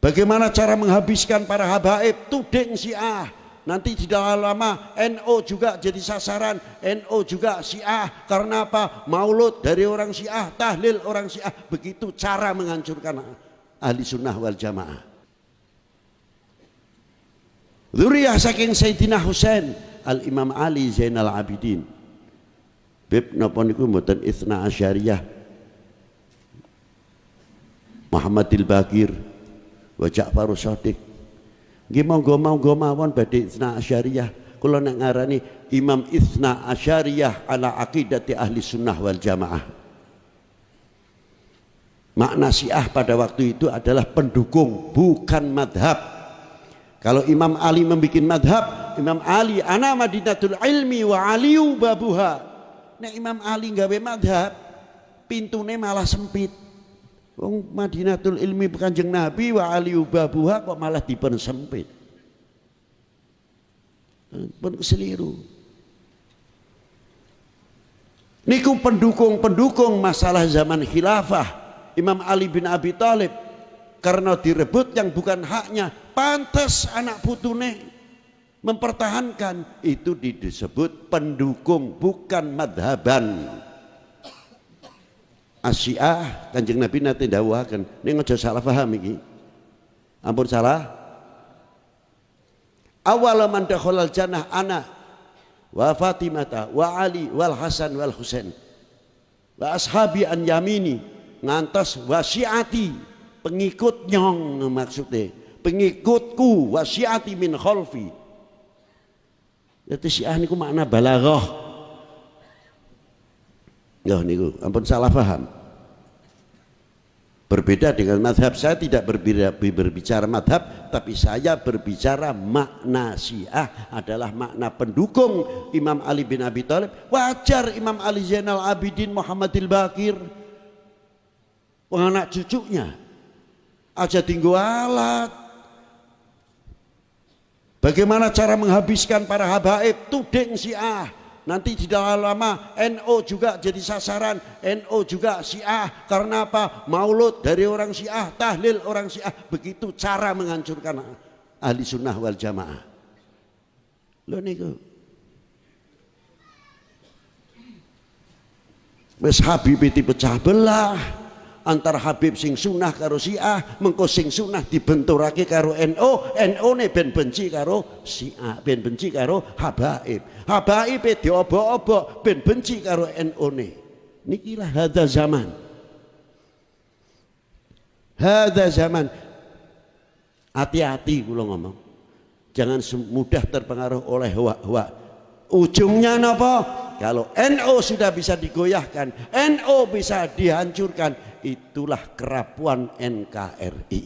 Bagaimana cara menghabiskan para habaib tuding syiah Nanti tidak lama NO juga jadi sasaran NO juga syiah Karena apa? Maulud dari orang syiah Tahlil orang syiah Begitu cara menghancurkan ahli sunnah wal jamaah Zuriyah saking Sayyidina Husain Al-Imam Ali Zainal Abidin Bib napa niku mboten Itsna Asyariyah Muhammadil Bagir wa Parus Shadiq nggih monggo-monggo mawon badhe isna asyariyah kula nek ngarani Imam Isna Asyariyah ala aqidati ahli sunnah wal jamaah makna syiah pada waktu itu adalah pendukung bukan madhab kalau Imam Ali membuat madhab Imam Ali ana madinatul ilmi wa aliyu babuha nek Imam Ali gawe madhab pintune malah sempit Wong Madinatul Ilmi Kanjeng Nabi wa ali ubabuha kok malah dipersempit. Nah, Pun keseliru. Niku pendukung-pendukung masalah zaman khilafah Imam Ali bin Abi Thalib karena direbut yang bukan haknya pantas anak putune mempertahankan itu disebut pendukung bukan madhaban asyiah kanjeng Nabi nate dawuhaken ning aja salah paham iki ampun salah awal man dakhalal jannah ana wa Fatimah wa Ali wal Hasan wal Husain wa ashabi an yamini ngantos wasiati pengikut nyong maksudnya pengikutku wasiati min khalfi Jadi syiah niku makna balaghah Loh ya, niku, ampun salah paham. Berbeda dengan madhab, saya tidak berbeda, berbicara madhab, tapi saya berbicara makna syiah adalah makna pendukung Imam Ali bin Abi Thalib. Wajar Imam Ali Zainal Abidin Muhammadil Bakir, anak cucunya, aja tinggu alat. Bagaimana cara menghabiskan para habaib? Tuding syiah nanti tidak lama NO juga jadi sasaran NO juga Syiah karena apa maulud dari orang Syiah tahlil orang Syiah begitu cara menghancurkan ahli sunnah wal jamaah lo niku wis habibiti pecah belah antar Habib sing sunah karo Syiah mengko sing sunah dibenturake karo NO NO ne ben benci karo Syiah ben benci karo Habaib Habaib e diobok-obok ben benci karo NO ne lah hadza zaman hadza zaman hati-hati kula ngomong jangan mudah terpengaruh oleh hawa-hawa ujungnya napa kalau NO sudah bisa digoyahkan, NO bisa dihancurkan, itulah kerapuan NKRI.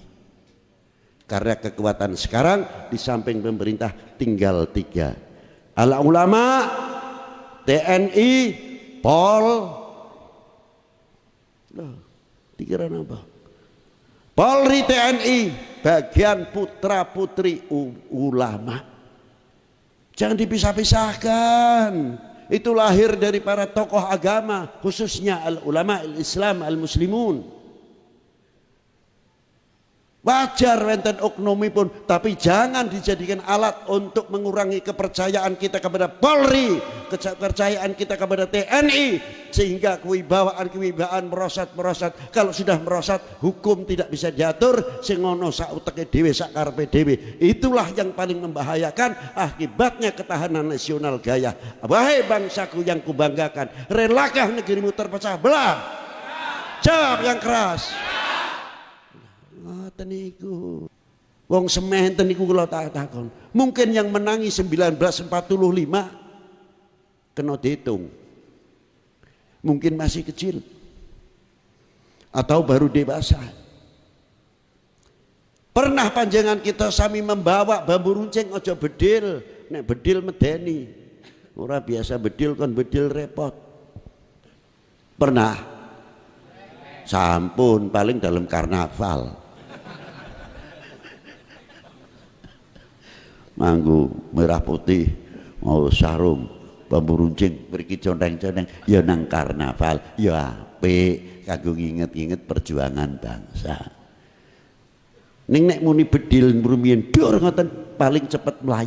Karena kekuatan sekarang di samping pemerintah tinggal tiga. Ala ulama, TNI, Pol, loh, dikira apa? Polri TNI bagian putra putri ulama. Jangan dipisah-pisahkan itu lahir dari para tokoh agama khususnya al ulama al Islam al muslimun Wajar wenten oknomi pun, tapi jangan dijadikan alat untuk mengurangi kepercayaan kita kepada Polri, kepercayaan kita kepada TNI, sehingga kewibawaan-kewibawaan merosot-merosot. Kalau sudah merosot, hukum tidak bisa diatur, singono sauteke dewi sakarpe dewe. Itulah yang paling membahayakan akibatnya ketahanan nasional gaya. Wahai bangsaku yang kubanggakan, relakah negerimu terpecah belah? Jawab yang keras ngoten niku. Wong sementen niku kula tak takon. Mungkin yang menangi 1945 kena dihitung. Mungkin masih kecil atau baru dewasa. Pernah panjangan kita sami membawa bambu runcing ojo bedil, nek bedil medeni. Ora biasa bedil kan bedil repot. Pernah? Sampun paling dalam karnaval. Manggu merah putih mau sarung bambu runcing mriki conteng-conteng ya nang karnaval ya apik kagung nginget-nginget perjuangan bangsa nengnek nek muni bedil merumian dur ngoten paling cepet Tiara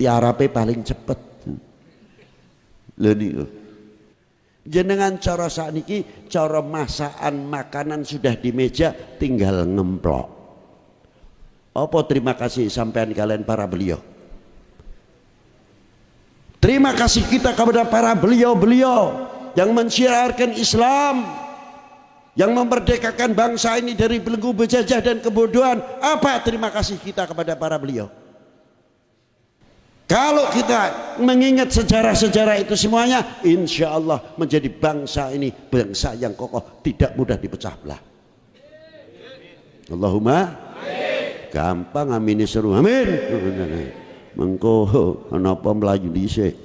tiarape paling cepet lho niku jenengan cara saat ini, cara masakan makanan sudah di meja tinggal ngemplok apa terima kasih sampean kalian para beliau? Terima kasih kita kepada para beliau-beliau yang mensyiarkan Islam, yang memerdekakan bangsa ini dari belenggu bejajah dan kebodohan. Apa terima kasih kita kepada para beliau? Kalau kita mengingat sejarah-sejarah itu semuanya, insya Allah menjadi bangsa ini bangsa yang kokoh, tidak mudah dipecah belah. Allahumma gampang amin seru amin mengko kenapa melaju dhisik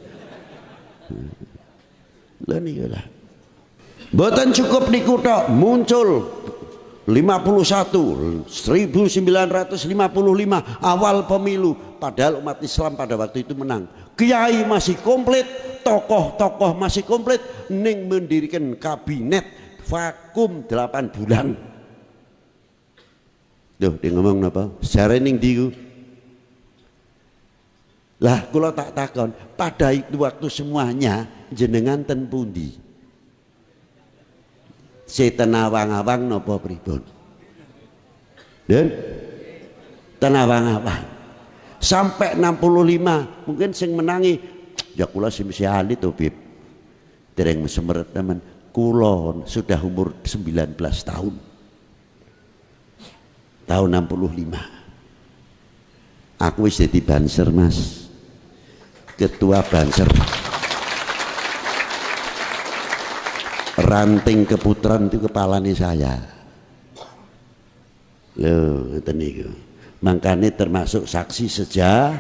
lha niku lah Boten cukup di kutha muncul 51 1955 awal pemilu padahal umat Islam pada waktu itu menang kiai masih komplit tokoh-tokoh masih komplit ning mendirikan kabinet vakum 8 bulan Duh, dia ngomong apa napa? Sarening diku. Lah kalau tak takon, pada itu waktu semuanya jenengan ten pundi? Setan awang-awang nopo pripun? Dan tenawang-awang. Sampai 65 mungkin sing menangi ya kula sing ahli to, Bib. Dereng mesmeret teman. Kulon sudah umur 19 tahun tahun 65 aku wis jadi banser mas ketua banser ranting keputaran itu kepala nih saya loh itu nih makanya termasuk saksi sejarah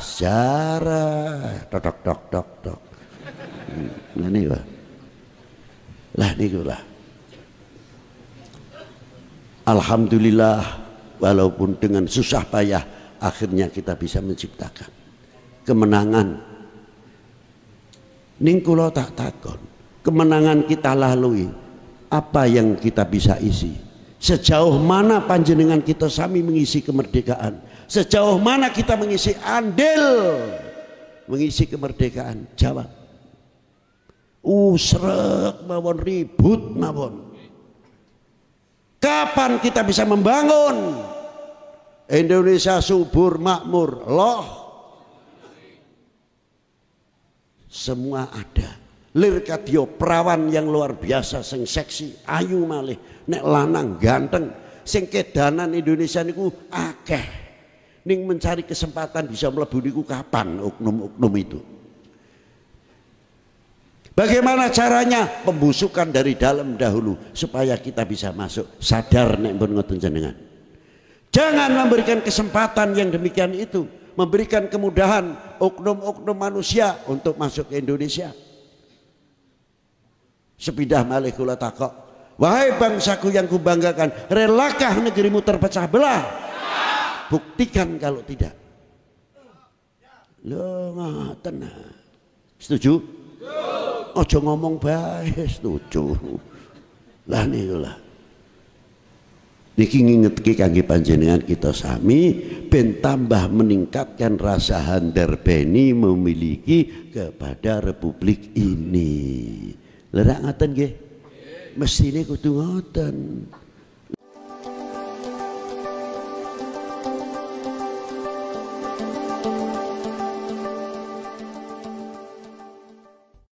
sejarah tok tok tok tok ini nah lah niku lah Alhamdulillah walaupun dengan susah payah akhirnya kita bisa menciptakan kemenangan. Ningkulo tak takon, kemenangan kita lalui apa yang kita bisa isi? Sejauh mana panjenengan kita sami mengisi kemerdekaan? Sejauh mana kita mengisi andil mengisi kemerdekaan? Jawab. Usrek mawon ribut mawon Kapan kita bisa membangun Indonesia subur makmur? Loh. Semua ada. Lirikatio perawan yang luar biasa sing seksi, ayu malih, nek lanang ganteng, sing kedanan Indonesia niku akeh. Ning mencari kesempatan bisa mlebu niku kapan oknum-oknum itu? Bagaimana caranya? Pembusukan dari dalam dahulu supaya kita bisa masuk sadar nek pun ngoten jenengan. Jangan memberikan kesempatan yang demikian itu, memberikan kemudahan oknum-oknum manusia untuk masuk ke Indonesia. Sepindah malih kula takok, wahai bangsaku yang kubanggakan, relakah negerimu terpecah belah? Buktikan kalau tidak. Lo tenang. Setuju? aja ngomong bae setuju. Lah niku lah. Niki ngingetke kangge panjenengan kita sami ben tambah meningkatkan rasa handar beni memiliki kepada republik ini. Lerak ngaten nggih? ini kudu ngoten.